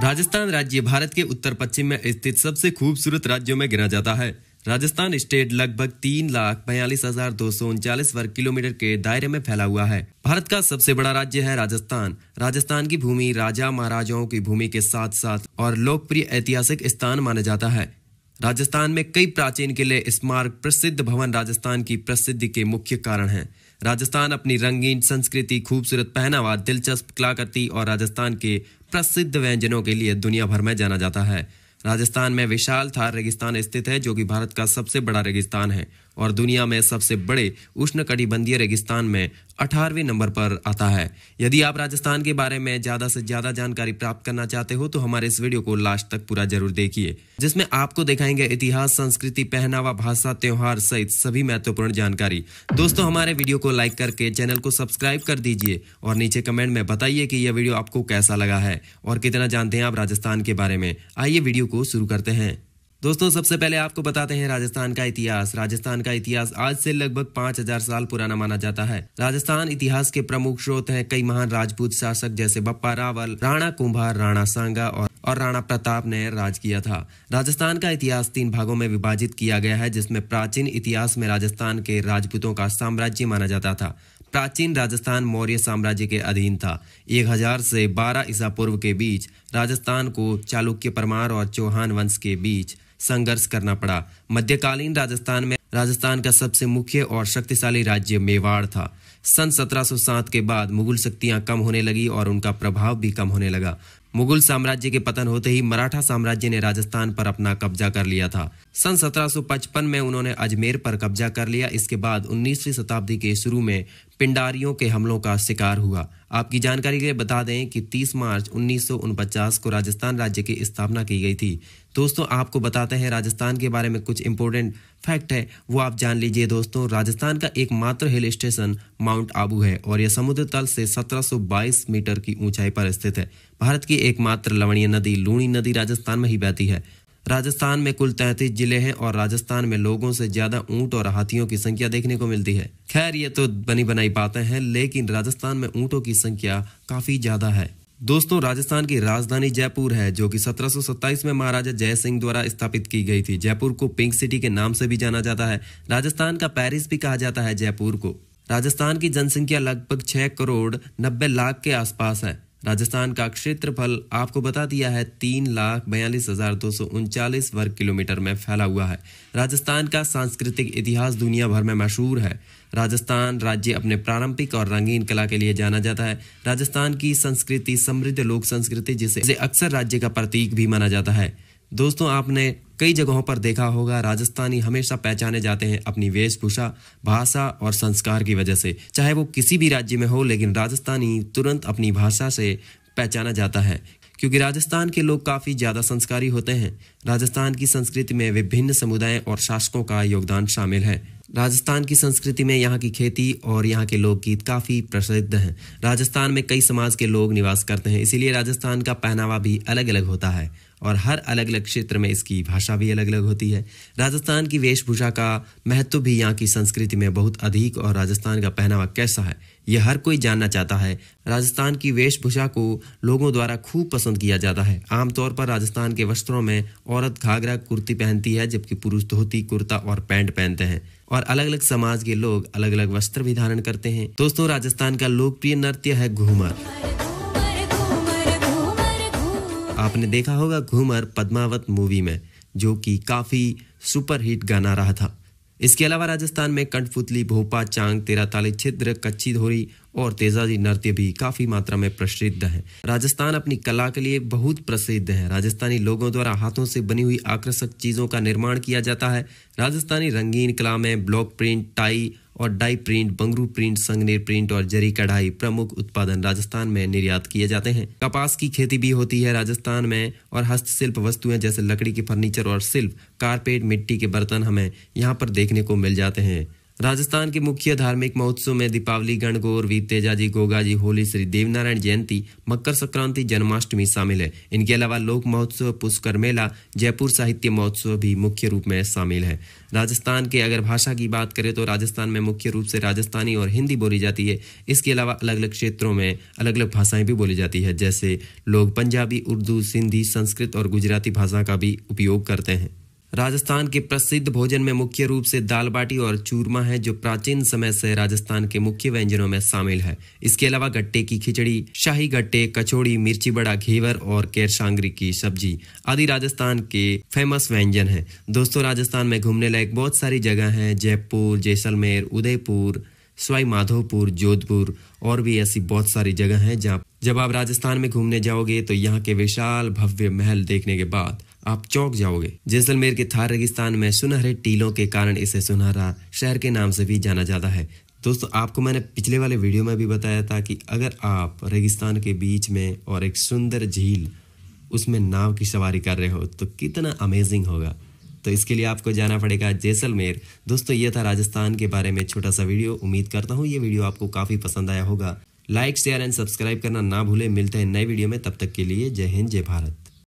राजस्थान राज्य भारत के उत्तर पश्चिम में स्थित सबसे खूबसूरत राज्यों में गिना जाता है राजस्थान स्टेट लगभग तीन लाख बयालीस हजार दो सौ उनचालीस वर्ग किलोमीटर के दायरे में फैला हुआ है भारत का सबसे बड़ा राज्य है राजस्थान राजस्थान की भूमि राजा महाराजाओं की भूमि के साथ साथ और लोकप्रिय ऐतिहासिक स्थान माना जाता है राजस्थान में कई प्राचीन किले स्मारक प्रसिद्ध भवन राजस्थान की प्रसिद्धि के मुख्य कारण हैं राजस्थान अपनी रंगीन संस्कृति खूबसूरत पहनावा दिलचस्प कलाकृति और राजस्थान के प्रसिद्ध व्यंजनों के लिए दुनिया भर में जाना जाता है राजस्थान में विशाल थार रेगिस्तान स्थित है जो कि भारत का सबसे बड़ा रेगिस्तान है और दुनिया में सबसे बड़े उष्णकटिबंधीय रेगिस्तान में 18वें नंबर पर आता है यदि आप राजस्थान के बारे में ज़्यादा से ज़्यादा जानकारी प्राप्त करना चाहते हो तो हमारे इस वीडियो को लास्ट तक पूरा जरूर देखिए जिसमें आपको दिखाएंगे इतिहास संस्कृति पहनावा भाषा त्योहार सहित सभी महत्वपूर्ण जानकारी दोस्तों हमारे वीडियो को लाइक करके चैनल को सब्सक्राइब कर दीजिए और नीचे कमेंट में बताइए की यह वीडियो आपको कैसा लगा है और कितना जानते हैं आप राजस्थान के बारे में आइए वीडियो को शुरू करते हैं दोस्तों सबसे पहले आपको बताते हैं राजस्थान का इतिहास राजस्थान का इतिहास आज से लगभग 5000 साल पुराना माना जाता है राजस्थान इतिहास के प्रमुख स्रोत हैं कई महान राजपूत शासक जैसे बप्पा रावल राणा कुंभार राणा सांगा और और राणा प्रताप ने राज किया था राजस्थान का इतिहास तीन भागों में विभाजित किया गया है जिसमें प्राचीन इतिहास में राजस्थान के राजपूतों का साम्राज्य माना जाता था प्राचीन राजस्थान मौर्य साम्राज्य के अधीन था 1000 से 12 ईसा पूर्व के बीच राजस्थान को चालुक्य परमार और चौहान वंश के बीच संघर्ष करना पड़ा मध्यकालीन राजस्थान में राजस्थान का सबसे मुख्य और शक्तिशाली राज्य मेवाड़ था सन 1707 के बाद मुगल शक्तियां कम होने लगी और उनका प्रभाव भी कम होने लगा मुगल साम्राज्य के पतन होते ही मराठा साम्राज्य ने राजस्थान पर अपना कब्जा कर लिया था सन 1755 में उन्होंने अजमेर पर कब्जा कर लिया इसके बाद 19वीं शताब्दी के शुरू में पिंडारियों के हमलों का शिकार हुआ आपकी जानकारी के लिए बता दें कि 30 मार्च उन्नीस को राजस्थान राज्य की स्थापना की गई थी दोस्तों आपको बताते हैं राजस्थान के बारे में कुछ इम्पोर्टेंट फैक्ट है वो आप जान लीजिए दोस्तों राजस्थान का एकमात्र हिल स्टेशन माउंट आबू है और यह समुद्र तल से 1722 मीटर की ऊंचाई पर स्थित है भारत की एकमात्र लवणीय नदी लूणी नदी राजस्थान में ही बहती है राजस्थान में कुल तैंतीस जिले हैं और राजस्थान में लोगों से ज्यादा ऊंट और हाथियों की संख्या देखने को मिलती है खैर ये तो बनी बनाई बातें हैं लेकिन राजस्थान में ऊंटों की संख्या काफी ज्यादा है दोस्तों राजस्थान की राजधानी जयपुर है जो कि 1727 में महाराजा जय सिंह द्वारा स्थापित की गई थी जयपुर को पिंक सिटी के नाम से भी जाना जाता है राजस्थान का पेरिस भी कहा जाता है जयपुर को राजस्थान की जनसंख्या लगभग 6 करोड़ 90 लाख के आसपास है राजस्थान का क्षेत्रफल आपको बता दिया है तीन लाख बयालीस हजार दो सौ उनचालीस वर्ग किलोमीटर में फैला हुआ है राजस्थान का सांस्कृतिक इतिहास दुनिया भर में मशहूर है राजस्थान राज्य अपने प्रारंभिक और रंगीन कला के लिए जाना जाता है राजस्थान की संस्कृति समृद्ध लोक संस्कृति जिसे अक्सर राज्य का प्रतीक भी माना जाता है दोस्तों आपने कई जगहों पर देखा होगा राजस्थानी हमेशा पहचाने जाते हैं अपनी वेशभूषा भाषा और संस्कार की वजह से चाहे वो किसी भी राज्य में हो लेकिन राजस्थानी तुरंत अपनी भाषा से पहचाना जाता है क्योंकि राजस्थान के लोग काफ़ी ज़्यादा संस्कारी होते हैं राजस्थान की संस्कृति में विभिन्न समुदाय और शासकों का योगदान शामिल है राजस्थान की संस्कृति में यहाँ की खेती और यहाँ के लोकगीत काफ़ी प्रसिद्ध हैं राजस्थान में कई समाज के लोग निवास करते हैं इसीलिए राजस्थान का पहनावा भी अलग अलग होता है और हर अलग अलग क्षेत्र में इसकी भाषा भी अलग अलग होती है राजस्थान की वेशभूषा का महत्व भी यहाँ की संस्कृति में बहुत अधिक और राजस्थान का पहनावा कैसा है यह हर कोई जानना चाहता है राजस्थान की वेशभूषा को लोगों द्वारा खूब पसंद किया जाता है आमतौर पर राजस्थान के वस्त्रों में औरत घाघरा कुर्ती पहनती है जबकि पुरुष धोती कुर्ता और पैंट पहनते हैं और अलग अलग समाज के लोग अलग अलग वस्त्र भी धारण करते हैं दोस्तों राजस्थान का लोकप्रिय नृत्य है घूमर आपने देखा होगा घूमर पद्मावत मूवी में जो कि काफ़ी सुपरहिट गाना रहा था इसके अलावा राजस्थान में कंठपुतली भोपा चांग तेरा ताली छिद्र कच्ची धोरी और तेजाजी नृत्य भी काफ़ी मात्रा में प्रसिद्ध है राजस्थान अपनी कला के लिए बहुत प्रसिद्ध है राजस्थानी लोगों द्वारा हाथों से बनी हुई आकर्षक चीज़ों का निर्माण किया जाता है राजस्थानी रंगीन कला में ब्लॉक प्रिंट टाई और dye print Bagru print Sanganer print और जरी कढ़ाई प्रमुख उत्पादन राजस्थान में निर्यात किए जाते हैं कपास की खेती भी होती है राजस्थान में और हस्तशिल्प वस्तुएं जैसे लकड़ी के फर्नीचर और शिल्प कारपेट मिट्टी के बर्तन हमें यहाँ पर देखने को मिल जाते हैं राजस्थान के मुख्य धार्मिक महोत्सव में दीपावली गणगौर वीरतेजाजी गोगाजी होली श्री देवनारायण जयंती मकर संक्रांति जन्माष्टमी शामिल है इनके अलावा लोक महोत्सव पुष्कर मेला जयपुर साहित्य महोत्सव भी मुख्य रूप में शामिल है राजस्थान के अगर भाषा की बात करें तो राजस्थान में मुख्य रूप से राजस्थानी और हिंदी बोली जाती है इसके अलावा अलग अलग क्षेत्रों में अलग अलग भाषाएं भी बोली जाती है जैसे लोग पंजाबी उर्दू सिंधी संस्कृत और गुजराती भाषा का भी उपयोग करते हैं राजस्थान के प्रसिद्ध भोजन में मुख्य रूप से दाल बाटी और चूरमा है जो प्राचीन समय से राजस्थान के मुख्य व्यंजनों में शामिल है इसके अलावा गट्टे की खिचड़ी शाही गट्टे कचौड़ी मिर्ची बड़ा घेवर और केरसांगरी की सब्जी आदि राजस्थान के फेमस व्यंजन हैं दोस्तों राजस्थान में घूमने लायक बहुत सारी जगह हैं जयपुर जैसलमेर उदयपुर स्वाई माधोपुर जोधपुर और भी ऐसी बहुत सारी जगह हैं जहाँ जब आप राजस्थान में घूमने जाओगे तो यहाँ के विशाल भव्य महल देखने के बाद आप चौक जाओगे जैसलमेर के थार रेगिस्तान में सुनहरे टीलों के कारण इसे सुनहरा शहर के नाम से भी जाना जाता है दोस्तों आपको मैंने पिछले वाले वीडियो में भी बताया था कि अगर आप रेगिस्तान के बीच में और एक सुंदर झील उसमें नाव की सवारी कर रहे हो तो कितना अमेजिंग होगा तो इसके लिए आपको जाना पड़ेगा जैसलमेर दोस्तों ये था राजस्थान के बारे में छोटा सा वीडियो उम्मीद करता हूँ ये वीडियो आपको काफ़ी पसंद आया होगा लाइक शेयर एंड सब्सक्राइब करना ना भूले मिलते हैं नए वीडियो में तब तक के लिए जय हिंद जय भारत